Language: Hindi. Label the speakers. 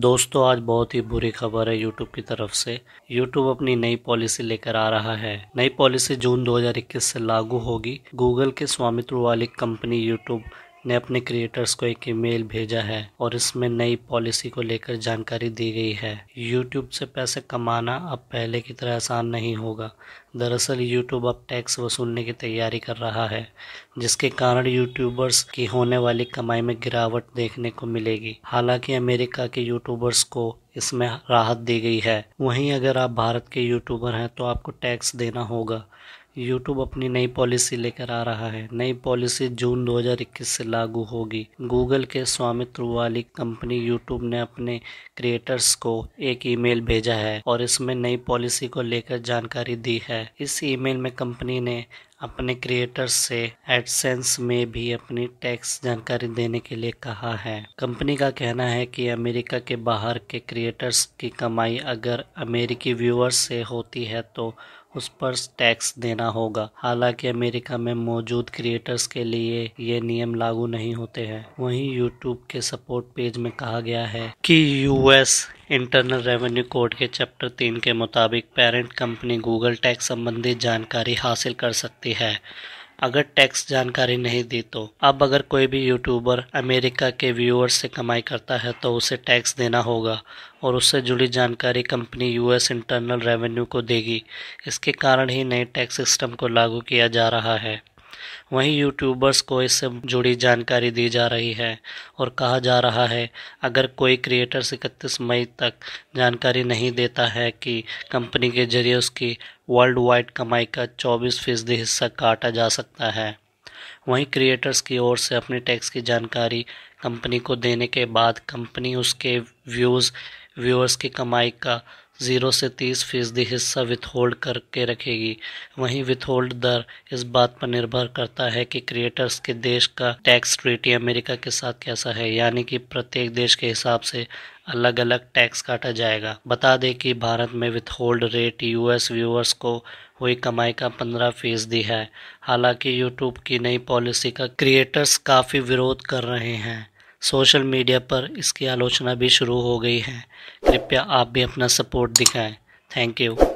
Speaker 1: दोस्तों आज बहुत ही बुरी खबर है यूट्यूब की तरफ से यूट्यूब अपनी नई पॉलिसी लेकर आ रहा है नई पॉलिसी जून 2021 से लागू होगी गूगल के स्वामित्व वाली कंपनी यूट्यूब ने अपने क्रिएटर्स को एक ईमेल भेजा है और इसमें नई पॉलिसी को लेकर जानकारी दी गई है यूट्यूब से पैसे कमाना अब पहले की तरह आसान नहीं होगा दरअसल यूट्यूब अब टैक्स वसूलने की तैयारी कर रहा है जिसके कारण यूट्यूबर्स की होने वाली कमाई में गिरावट देखने को मिलेगी हालांकि अमेरिका के यूट्यूबर्स को इसमें राहत दी गई है वहीं अगर आप भारत के यूट्यूबर हैं तो आपको टैक्स देना होगा यूट्यूब अपनी नई पॉलिसी लेकर आ रहा है नई पॉलिसी जून 2021 से लागू होगी गूगल के स्वामित्व वाली कंपनी यूट्यूब ने अपने क्रिएटर्स को एक ईमेल भेजा है और इसमें नई पॉलिसी को लेकर जानकारी दी है इस ईमेल में कंपनी ने अपने क्रिएटर से एडसेंस में भी अपनी टैक्स जानकारी देने के लिए कहा है कंपनी का कहना है कि अमेरिका के बाहर के क्रिएटर्स की कमाई अगर अमेरिकी व्यूअर्स से होती है तो उस पर टैक्स देना होगा हालांकि अमेरिका में मौजूद क्रिएटर्स के लिए ये नियम लागू नहीं होते हैं वहीं यूट्यूब के सपोर्ट पेज में कहा गया है कि यूएस इंटरनल रेवेन्यू कोड के चैप्टर तीन के मुताबिक पेरेंट कंपनी गूगल टैक्स संबंधी जानकारी हासिल कर सकती है अगर टैक्स जानकारी नहीं दी तो अब अगर कोई भी यूट्यूबर अमेरिका के व्यूअर्स से कमाई करता है तो उसे टैक्स देना होगा और उससे जुड़ी जानकारी कंपनी यूएस इंटरनल रेवेन्यू को देगी इसके कारण ही नए टैक्स सिस्टम को लागू किया जा रहा है वहीं यूट्यूबर्स को इससे जुड़ी जानकारी दी जा रही है और कहा जा रहा है अगर कोई क्रिएटर्स इकतीस मई तक जानकारी नहीं देता है कि कंपनी के जरिए उसकी वर्ल्ड वाइड कमाई का चौबीस फीसदी हिस्सा काटा जा सकता है वहीं क्रिएटर्स की ओर से अपने टैक्स की जानकारी कंपनी को देने के बाद कंपनी उसके व्यूज़ व्यूअर्स की कमाई का ज़ीरो से तीस फीसदी हिस्सा विथहोल्ड करके रखेगी वहीं विथहोल्ड दर इस बात पर निर्भर करता है कि क्रिएटर्स के देश का टैक्स ट्रीटी अमेरिका के साथ कैसा है यानी कि प्रत्येक देश के हिसाब से अलग अलग टैक्स काटा जाएगा बता दें कि भारत में विथहोल्ड रेट यूएस व्यूअर्स को हुई कमाई का पंद्रह फीसदी है हालांकि यूट्यूब की नई पॉलिसी का क्रिएटर्स काफ़ी विरोध कर रहे हैं सोशल मीडिया पर इसकी आलोचना भी शुरू हो गई है कृपया आप भी अपना सपोर्ट दिखाएं थैंक यू